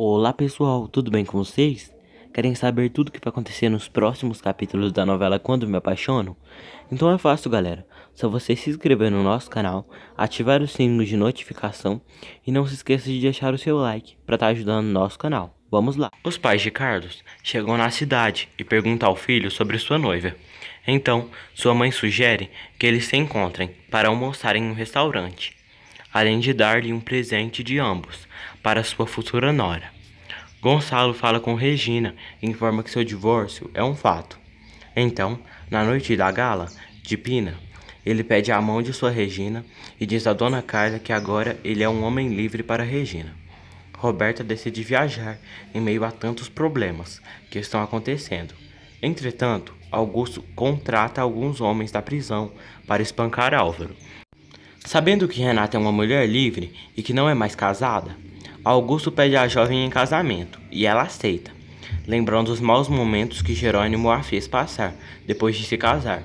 Olá pessoal, tudo bem com vocês? Querem saber tudo o que vai acontecer nos próximos capítulos da novela Quando Me Apaixono? Então é fácil, galera. Só você se inscrever no nosso canal, ativar o sininho de notificação e não se esqueça de deixar o seu like para estar tá ajudando o nosso canal. Vamos lá. Os pais de Carlos chegam na cidade e perguntam ao filho sobre sua noiva. Então, sua mãe sugere que eles se encontrem para almoçar em um restaurante além de dar-lhe um presente de ambos para sua futura nora. Gonçalo fala com Regina e informa que seu divórcio é um fato. Então, na noite da gala de Pina, ele pede a mão de sua Regina e diz a dona Carla que agora ele é um homem livre para Regina. Roberta decide viajar em meio a tantos problemas que estão acontecendo. Entretanto, Augusto contrata alguns homens da prisão para espancar Álvaro. Sabendo que Renata é uma mulher livre e que não é mais casada, Augusto pede a jovem em casamento e ela aceita, lembrando os maus momentos que Jerônimo a fez passar depois de se casar.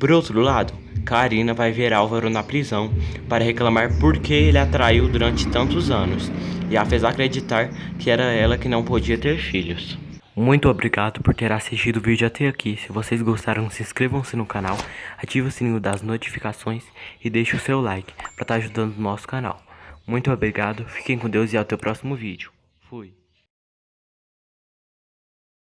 Por outro lado, Karina vai ver Álvaro na prisão para reclamar por que ele a traiu durante tantos anos e a fez acreditar que era ela que não podia ter filhos. Muito obrigado por ter assistido o vídeo até aqui. Se vocês gostaram, se inscrevam-se no canal, ative o sininho das notificações e deixe o seu like para estar tá ajudando o nosso canal. Muito obrigado, fiquem com Deus e até o próximo vídeo. Fui.